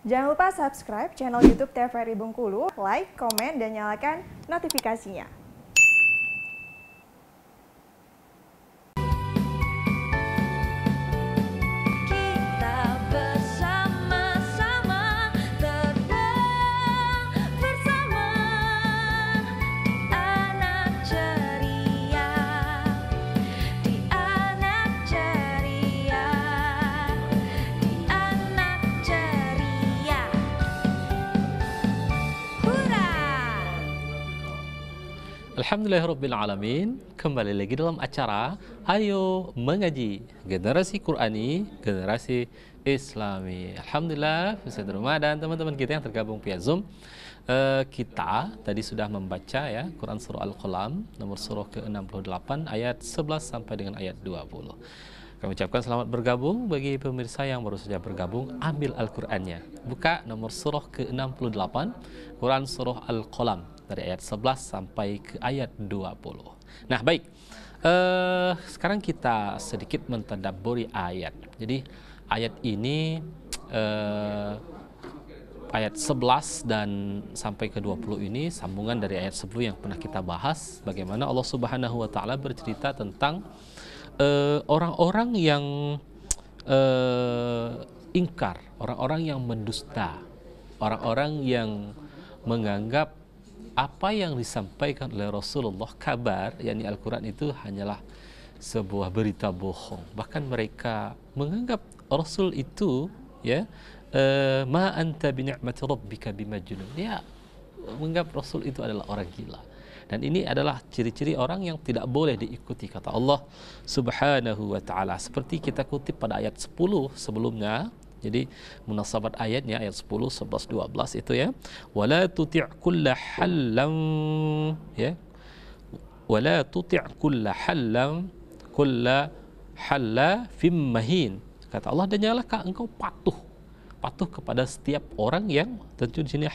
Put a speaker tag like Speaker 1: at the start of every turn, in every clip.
Speaker 1: Jangan lupa subscribe channel YouTube TVRI Bengkulu, like, komen, dan nyalakan notifikasinya. Alhamdulillahirrabbilalamin Kembali lagi dalam acara Ayo Mengaji Generasi Qur'ani Generasi Islami Alhamdulillah Fusat Rumah dan teman-teman kita yang tergabung via Zoom uh, Kita tadi sudah membaca ya Quran Surah Al-Qalam Nomor Surah ke-68 Ayat 11 sampai dengan ayat 20 kami ucapkan selamat bergabung bagi pemirsa yang baru saja bergabung. Ambil Al-Qur'annya. Buka nomor surah ke-68, Quran surah Al-Qalam dari ayat 11 sampai ke ayat 20. Nah, baik. Uh, sekarang kita sedikit mentadaburi ayat. Jadi ayat ini uh, ayat 11 dan sampai ke 20 ini sambungan dari ayat 10 yang pernah kita bahas bagaimana Allah Subhanahu wa taala bercerita tentang eh, orang-orang uh, yang uh, ingkar, orang-orang yang mendusta, orang-orang yang menganggap apa yang disampaikan oleh Rasulullah kabar yakni Al-Qur'an itu hanyalah sebuah berita bohong. Bahkan mereka menganggap Rasul itu ya eh, ma anta bi ni'mati rabbika junun Dia menganggap Rasul itu adalah orang gila. Dan ini adalah ciri-ciri orang yang tidak boleh diikuti kata Allah Subhanahu wa taala. Seperti kita kutip pada ayat 10 sebelumnya Jadi munasabat ayatnya ayat 10, 11, 12 itu ya. Wala tuti' kulla halam ya. Wala tuti' kulla halam kulla halla fim mahin. Kata Allah dan nyalah kak engkau patuh. Patuh kepada setiap orang yang tentu di sini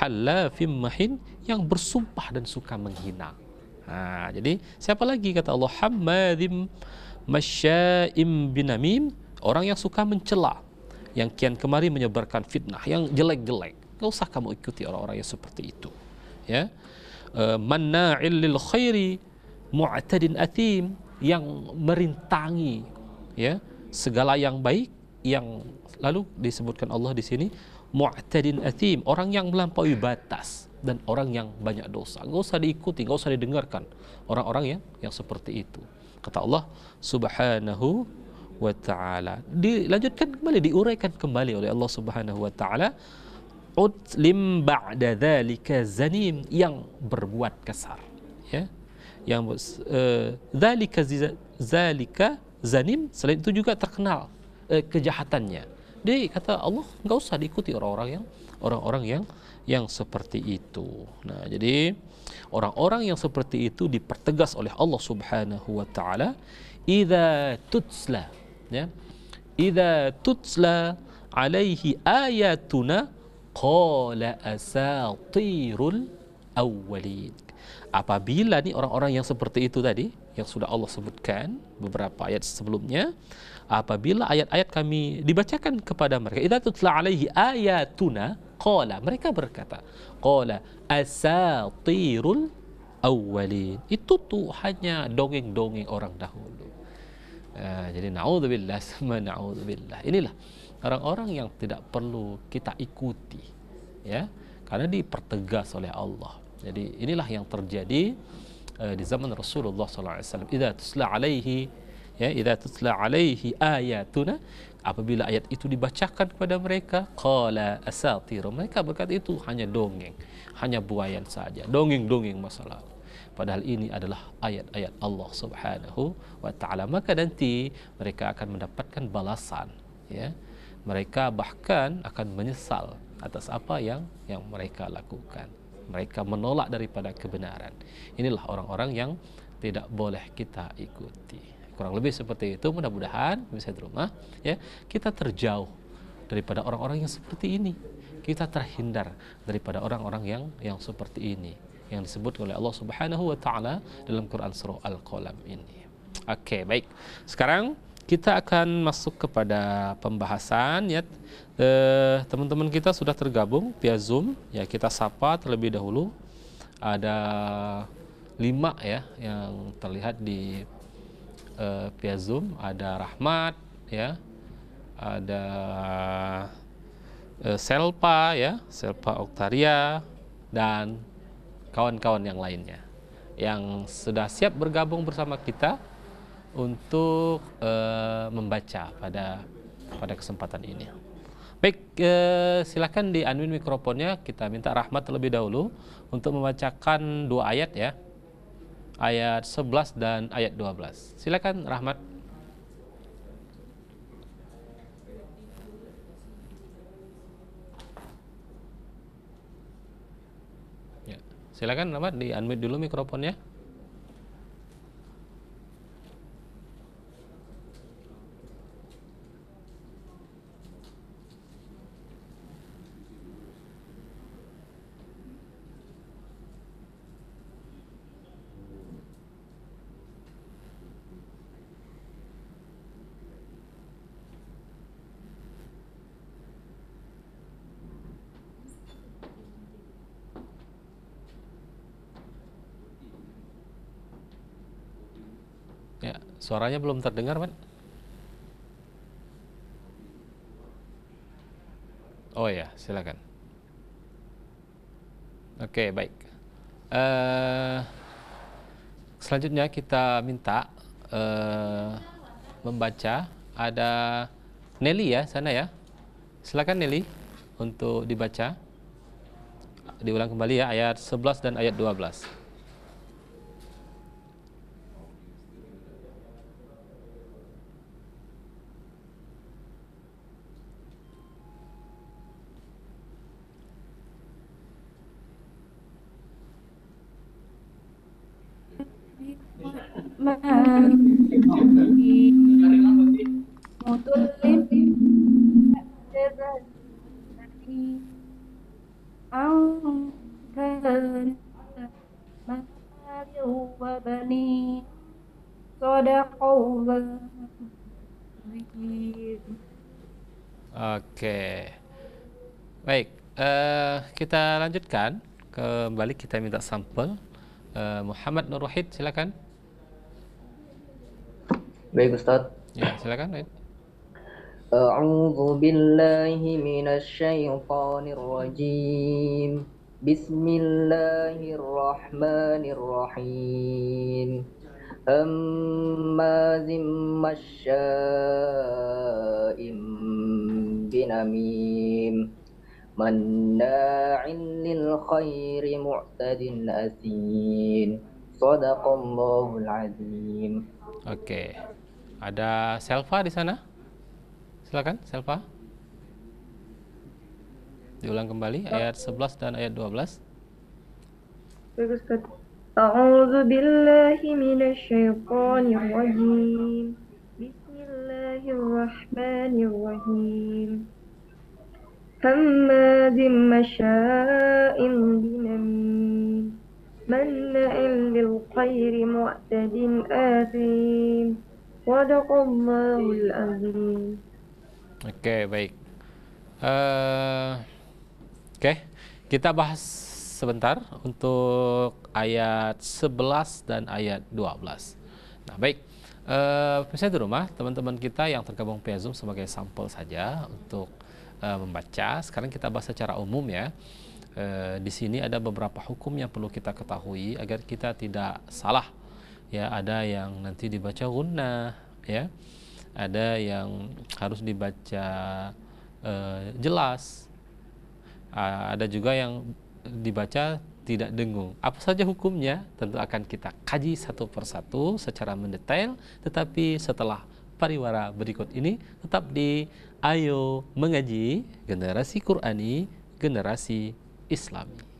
Speaker 1: halla fim mahin yang bersumpah dan suka menghina. Ha, jadi siapa lagi kata Allah hamadim masya'im binamim orang yang suka mencelah yang kian kemari menyebarkan fitnah yang jelek-jelek. Gak usah kamu ikuti orang-orang yang seperti itu. Ya. Eh, manna'il lil khairi mu'tadin atim yang merintangi ya segala yang baik yang lalu disebutkan Allah di sini mu'tadin atim orang yang melampaui batas dan orang yang banyak dosa. Enggak usah diikuti, enggak usah didengarkan orang-orang yang yang seperti itu. Kata Allah Subhanahu wa taala dilanjutkan kembali diuraikan kembali oleh Allah Subhanahu wa taala utlim ba'da dzalika zanim yang berbuat kasar ya yang eh, dzalika uh, zalika zanim selain itu juga terkenal uh, kejahatannya jadi kata Allah enggak usah diikuti orang-orang yang orang-orang yang yang seperti itu. Nah, jadi orang-orang yang seperti itu dipertegas oleh Allah Subhanahu wa taala, Ida tutsla" ya idza tutla alaihi ayatuna qala asatirul awwalin apabila nih orang-orang yang seperti itu tadi yang sudah Allah sebutkan beberapa ayat sebelumnya apabila ayat-ayat kami dibacakan kepada mereka idza tutla alaihi ayatuna qala mereka berkata qala asatirul awwalin itu tuh hanya dongeng-dongeng orang dahulu Ah, jadi naudzubillah sama naudzubillah. Inilah orang-orang yang tidak perlu kita ikuti. Ya. Karena dipertegas oleh Allah. Jadi inilah yang terjadi uh, di zaman Rasulullah sallallahu alaihi wasallam. Idza tusla alaihi ya idza tusla alaihi ayatuna apabila ayat itu dibacakan kepada mereka qala asatir mereka berkata itu hanya dongeng hanya buayan saja dongeng-dongeng masalah. Padahal ini adalah ayat-ayat Allah Subhanahu wa taala. Maka nanti mereka akan mendapatkan balasan, ya. Mereka bahkan akan menyesal atas apa yang yang mereka lakukan. Mereka menolak daripada kebenaran. Inilah orang-orang yang tidak boleh kita ikuti. Kurang lebih seperti itu mudah-mudahan bisa di rumah ya kita terjauh daripada orang-orang yang seperti ini. Kita terhindar daripada orang-orang yang yang seperti ini yang disebut oleh Allah Subhanahu wa taala dalam Quran surah Al-Qalam ini. Oke, okay, baik. Sekarang kita akan masuk kepada pembahasan ya eh, teman-teman kita sudah tergabung via Zoom ya kita sapa terlebih dahulu ada lima ya yang terlihat di eh, via Zoom ada Rahmat ya ada eh, Selpa ya Selpa Oktaria dan kawan-kawan yang lainnya yang sudah siap bergabung bersama kita untuk uh, membaca pada pada kesempatan ini. Baik, uh, silakan dianuin mikrofonnya. Kita minta Rahmat terlebih dahulu untuk membacakan dua ayat ya. Ayat 11 dan ayat 12. Silakan Rahmat. Silakan apa di unmute dulu mikrofonnya. Suaranya belum terdengar, Pak? Oh ya, silakan. Oke, baik. Uh, selanjutnya kita minta uh, membaca ada Nelly ya sana ya. Silakan Nelly untuk dibaca. Diulang kembali ya ayat 11 dan ayat 12. Oke. Baik, uh, kita lanjutkan. Kembali kita minta sampel. Uh, Muhammad Nur Wahid, silakan. Baik Ustaz. Ya, silakan. Baik. أعوذ بالله من الشيطان الرجيم بسم الله الرحمن الرحيم هماز مشاء بنميم مناع للخير معتد أثيم صدق الله العظيم Oke. Okay. Ada Selva di sana? Silakan Selva. Diulang kembali ayat 11 dan ayat 12. A'udzu billahi minasyaitonir rajim. Bismillahirrahmanirrahim. Hammazim masya'im binamim مناع للخير معتد آثيم صدق الله العظيم Oke okay, baik. Uh, Oke okay. kita bahas sebentar untuk ayat 11 dan ayat 12. Nah baik. Uh, eh, misalnya di rumah teman-teman kita yang tergabung via Zoom sebagai sampel saja untuk uh, membaca. Sekarang kita bahas secara umum ya. Uh, di sini ada beberapa hukum yang perlu kita ketahui agar kita tidak salah. Ya, ada yang nanti dibaca gunnah, ya. Ada yang harus dibaca uh, jelas. Uh, ada juga yang dibaca tidak dengung. Apa saja hukumnya? Tentu akan kita kaji satu persatu secara mendetail, tetapi setelah pariwara berikut ini tetap di ayo mengaji generasi Qurani, generasi Islami.